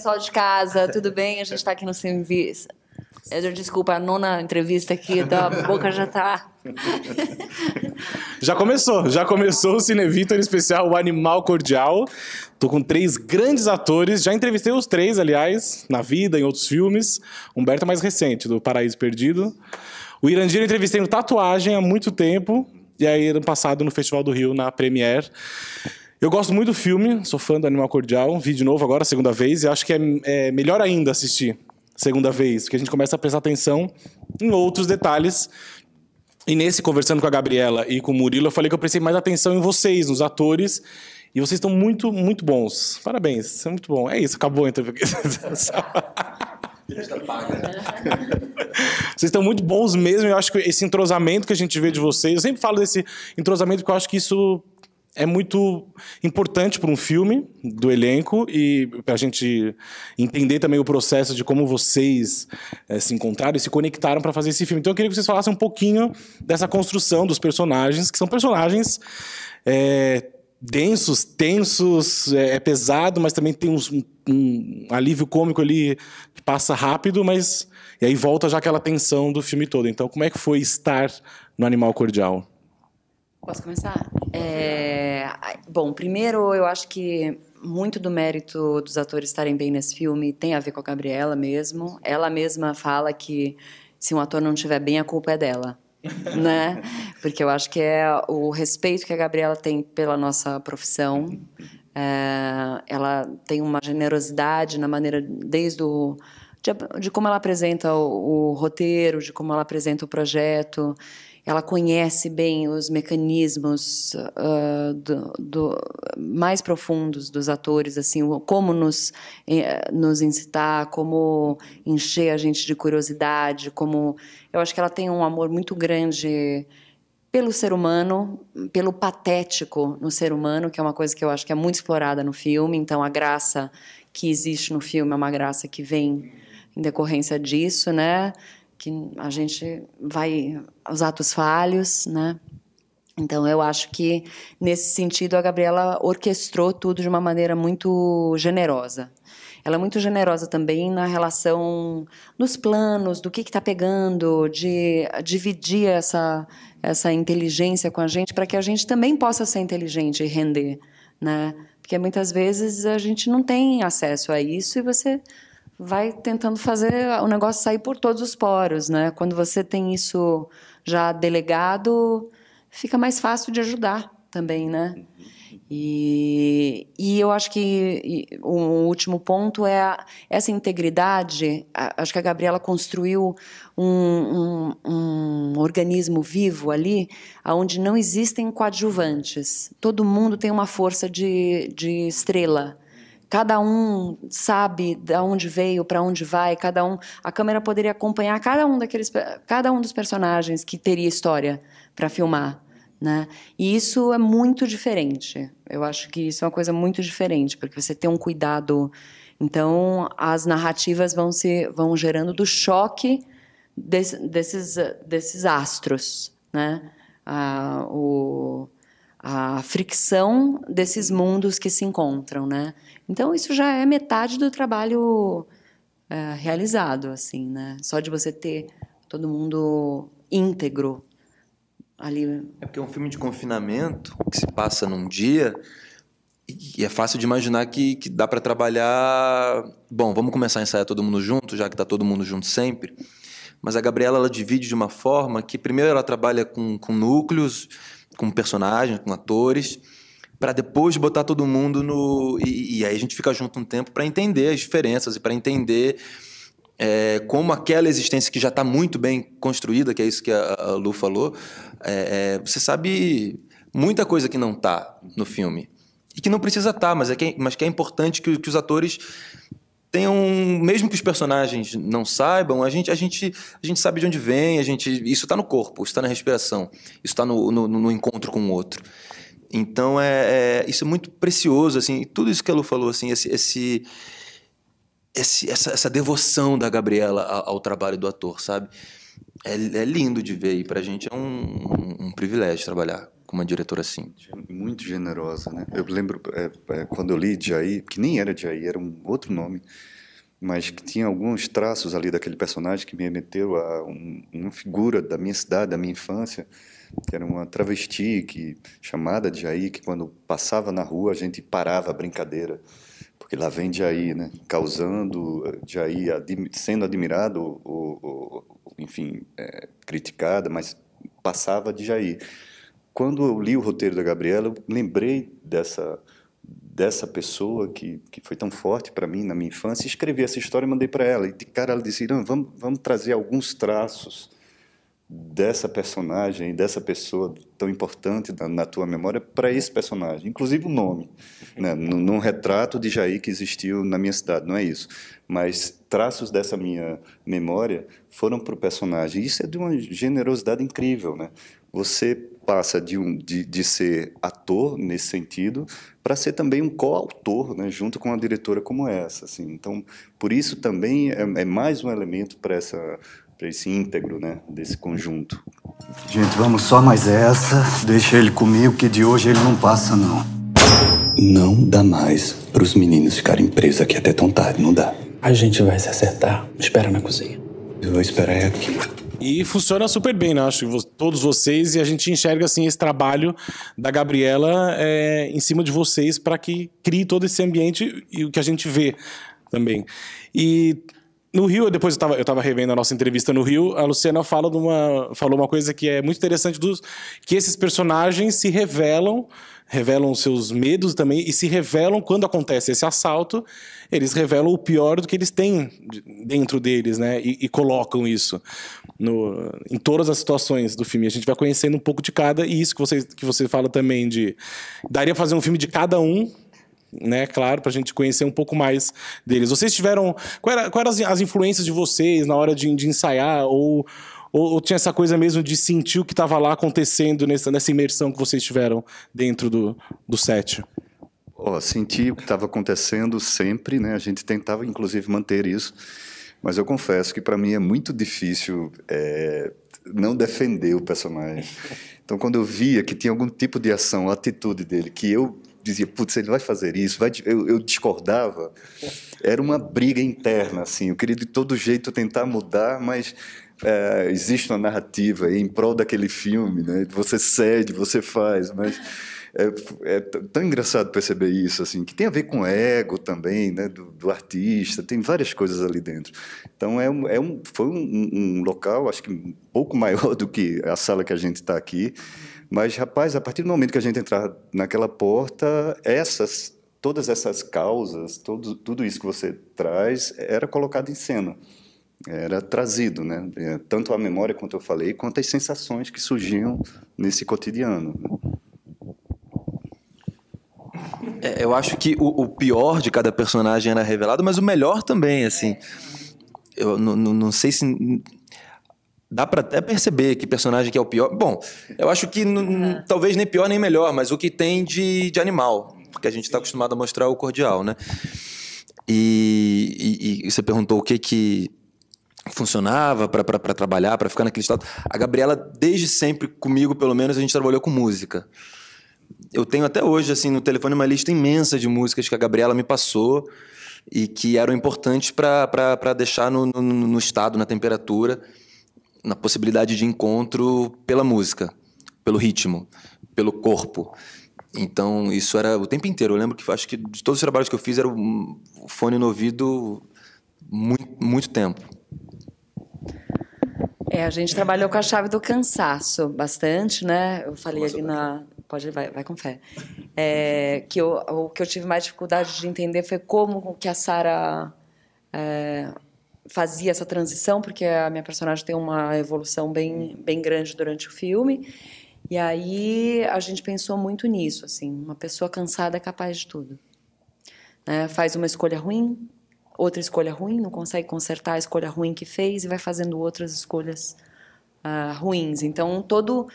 pessoal de casa, tudo bem? A gente está aqui no Semvis. Desculpa, a nona entrevista aqui da boca já tá. já começou, já começou o Cinevitor especial O Animal Cordial. Tô com três grandes atores, já entrevistei os três, aliás, na vida, em outros filmes. Humberto é mais recente, do Paraíso Perdido. O Irandir eu entrevistei no Tatuagem há muito tempo, e aí, ano passado, no Festival do Rio, na Premiere. Eu gosto muito do filme, sou fã do Animal Cordial, vi de novo agora, segunda vez, e acho que é, é melhor ainda assistir segunda vez, porque a gente começa a prestar atenção em outros detalhes. E nesse, conversando com a Gabriela e com o Murilo, eu falei que eu prestei mais atenção em vocês, nos atores, e vocês estão muito, muito bons. Parabéns, você é muito bom. É isso, acabou a entrevista. vocês estão muito bons mesmo. Eu acho que esse entrosamento que a gente vê de vocês, eu sempre falo desse entrosamento porque eu acho que isso é muito importante para um filme do elenco e para a gente entender também o processo de como vocês é, se encontraram e se conectaram para fazer esse filme. Então eu queria que vocês falassem um pouquinho dessa construção dos personagens, que são personagens é, densos, tensos, é, é, pesado, mas também tem uns, um, um, alívio cômico ali que passa rápido, mas e aí volta já aquela tensão do filme todo. Então como é que foi estar no Animal Cordial? Posso começar? É, bom, primeiro eu acho que muito do mérito dos atores estarem bem nesse filme tem a ver com a Gabriela mesmo. Ela mesma fala que se um ator não estiver bem, a culpa é dela. né? Porque eu acho que é o respeito que a Gabriela tem pela nossa profissão. É, ela tem uma generosidade na maneira, desde o de, de como ela apresenta o, o roteiro, de como ela apresenta o projeto ela conhece bem os mecanismos uh, do, do, mais profundos dos atores, assim, como nos, eh, nos incitar, como encher a gente de curiosidade, como eu acho que ela tem um amor muito grande pelo ser humano, pelo patético no ser humano, que é uma coisa que eu acho que é muito explorada no filme. Então, a graça que existe no filme é uma graça que vem em decorrência disso, né? Que a gente vai aos atos falhos, né? Então, eu acho que, nesse sentido, a Gabriela orquestrou tudo de uma maneira muito generosa. Ela é muito generosa também na relação, nos planos, do que está pegando, de dividir essa, essa inteligência com a gente, para que a gente também possa ser inteligente e render. Né? Porque muitas vezes a gente não tem acesso a isso e você vai tentando fazer o negócio sair por todos os poros, né? Quando você tem isso já delegado, fica mais fácil de ajudar também, né? Uhum. E, e eu acho que o último ponto é a, essa integridade. A, acho que a Gabriela construiu um, um, um organismo vivo ali, onde não existem coadjuvantes. Todo mundo tem uma força de, de estrela Cada um sabe da onde veio, para onde vai, cada um. A câmera poderia acompanhar cada um daqueles, cada um dos personagens que teria história para filmar, né? E isso é muito diferente. Eu acho que isso é uma coisa muito diferente, porque você tem um cuidado. Então, as narrativas vão se vão gerando do choque desses desses astros, né? Ah, o a fricção desses mundos que se encontram, né? Então isso já é metade do trabalho é, realizado, assim, né? Só de você ter todo mundo íntegro ali. É porque é um filme de confinamento que se passa num dia e é fácil de imaginar que, que dá para trabalhar. Bom, vamos começar a ensaiar todo mundo junto, já que está todo mundo junto sempre. Mas a Gabriela ela divide de uma forma que primeiro ela trabalha com, com núcleos com personagens, com atores, para depois botar todo mundo no. E, e, aí a gente fica junto um tempo para entender as diferenças e para entender. É, como aquela existência que já está muito bem construída, que é isso que a, a Lu falou, é, é você sabe muita coisa que não está no filme e que não precisa estar, tá, mas, é que, é, mas que é importante que, que os atores tem um mesmo que os personagens não saibam a gente a gente a gente sabe de onde vem a gente isso está no corpo está na respiração isso está no, no, no, encontro com o outro então é, é, isso é muito precioso assim tudo isso que a Lu falou assim esse, esse, esse essa, essa, devoção da Gabriela ao, ao trabalho do ator sabe é, é lindo de ver e para a gente é um, um, um privilégio trabalhar com uma diretora assim? Muito generosa, né? Eu lembro é, é, quando eu li Jair, que nem era Jair, era um outro nome, mas que tinha alguns traços ali daquele personagem que me remeteu a um, uma figura da minha cidade, da minha infância, que era uma travesti que, chamada Jair, que quando passava na rua a gente parava a brincadeira, porque lá vem Jair, né? Causando, eh, Jair admi sendo admirado ou, ou enfim, é, criticada, mas passava de Jair quando eu li o roteiro da Gabriela, eu lembrei dessa dessa pessoa que, que foi tão forte para mim na minha infância, escrevi essa história e mandei para ela. E de cara ela disse: vamos, vamos trazer alguns traços dessa personagem, dessa pessoa tão importante na, na tua memória para é. esse personagem, inclusive o nome, uhum. né? num, retrato de Jair que existiu na minha cidade, não é isso, mas traços dessa minha memória foram para o personagem. Isso é de uma generosidade incrível, né? Você passa de, um, de, de ser ator nesse sentido para ser também um coautor, né? junto com uma diretora como essa, assim. Então, por isso também é, é mais um elemento para essa esse íntegro né, desse conjunto. Gente, vamos só mais essa. Deixa ele comigo que de hoje ele não passa, não. Não dá mais para os meninos ficarem presos aqui até tão tarde, não dá. A gente vai se acertar. Espera na cozinha. Eu vou esperar aqui. E funciona super bem, né? Acho que todos vocês, e a gente enxerga assim esse trabalho da Gabriela é, em cima de vocês para que crie todo esse ambiente e o que a gente vê também. E no Rio, depois eu estava eu tava revendo a nossa entrevista no Rio, a Luciana fala uma, falou uma coisa que é muito interessante, dos, que esses personagens se revelam, revelam seus medos também, e se revelam quando acontece esse assalto, eles revelam o pior do que eles têm dentro deles, né? E, e colocam isso no, em todas as situações do filme. A gente vai conhecendo um pouco de cada, e isso que você, que você fala também de... Daria fazer um filme de cada um, né? Claro, para a gente conhecer um pouco mais deles. Vocês tiveram. Quais eram qual as, as, influências de vocês na hora de, de ensaiar? Ou, ou, ou, tinha essa coisa mesmo de sentir o que estava lá acontecendo nessa, nessa imersão que vocês tiveram dentro do, do set? Oh, senti o que estava acontecendo sempre, né? A gente tentava, inclusive, manter isso. Mas eu confesso que para mim é muito difícil é, não defender o personagem. Então, quando eu via que tinha algum tipo de ação, atitude dele, que eu dizia, putz, ele vai fazer isso, vai eu, eu, discordava. Era uma briga interna, assim. Eu queria de todo jeito tentar mudar, mas é, existe uma narrativa em prol daquele filme, né? Você cede, você faz, mas é, é tão engraçado perceber isso, assim, que tem a ver com ego também, né? Do, do artista, tem várias coisas ali dentro. Então é, um, é um, foi um, um local, acho que um pouco maior do que a sala que a gente está aqui mas, rapaz, a partir do momento que a gente entrar naquela porta, essas, todas essas causas, todo, tudo isso que você traz, era colocado em cena, era trazido, né? Tanto a memória, quanto eu falei, quanto as sensações que surgiam nesse cotidiano. Né? É, eu acho que o, o, pior de cada personagem era revelado, mas o melhor também, assim. Eu não sei se dá para até perceber que personagem que é o pior. Bom, eu acho que uhum. talvez nem pior nem melhor, mas o que tem de, de animal, porque a gente está acostumado a mostrar o cordial, né? E, e, e você perguntou o que que funcionava para trabalhar, para ficar naquele estado. A Gabriela, desde sempre, comigo pelo menos, a gente trabalhou com música. Eu tenho até hoje, assim, no telefone uma lista imensa de músicas que a Gabriela me passou e que eram importantes para deixar no, no, no estado, na temperatura na possibilidade de encontro pela música, pelo ritmo, pelo corpo. Então, isso era o tempo inteiro. Eu lembro que acho que de todos os trabalhos que eu fiz era o fone no ouvido muito, muito tempo. É, a gente trabalhou com a chave do cansaço bastante, né? Eu falei ali na. Pode, vai, vai com fé. É, que eu, o que eu tive mais dificuldade de entender foi como que a Sara. É, fazia essa transição, porque a minha personagem tem uma evolução bem, bem grande durante o filme. E aí a gente pensou muito nisso, assim, uma pessoa cansada é capaz de tudo. Né? Faz uma escolha ruim, outra escolha ruim, não consegue consertar a escolha ruim que fez e vai fazendo outras escolhas uh, ruins. Então, todo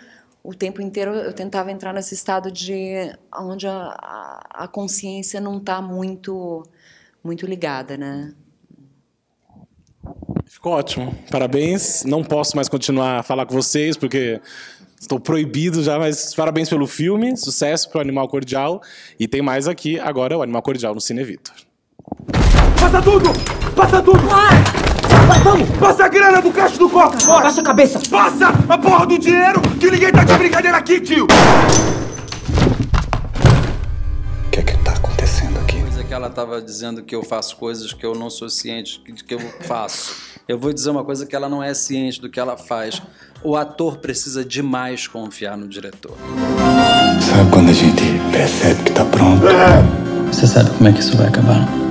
o tempo inteiro eu tentava entrar nesse estado de onde a, a consciência não está muito, muito ligada, né? Ficou ótimo, parabéns. Não posso mais continuar a falar com vocês, porque estou proibido já, mas parabéns pelo filme, sucesso para o Animal Cordial. E tem mais aqui agora, o Animal Cordial no Cine Vitor. Passa tudo! Passa tudo! Ah, vamos! Passa a grana do caixa do corpo! Cara, a cabeça! Passa a porra do dinheiro, que ninguém tá de brincadeira aqui, tio! O que é que tá acontecendo aqui? Coisa que ela tava dizendo que eu faço coisas que eu não sou ciente de que eu faço. Eu vou dizer uma coisa que ela não é ciente do que ela faz. O ator precisa demais confiar no diretor. Sabe quando a gente percebe que tá pronto? Você sabe como é que isso vai acabar?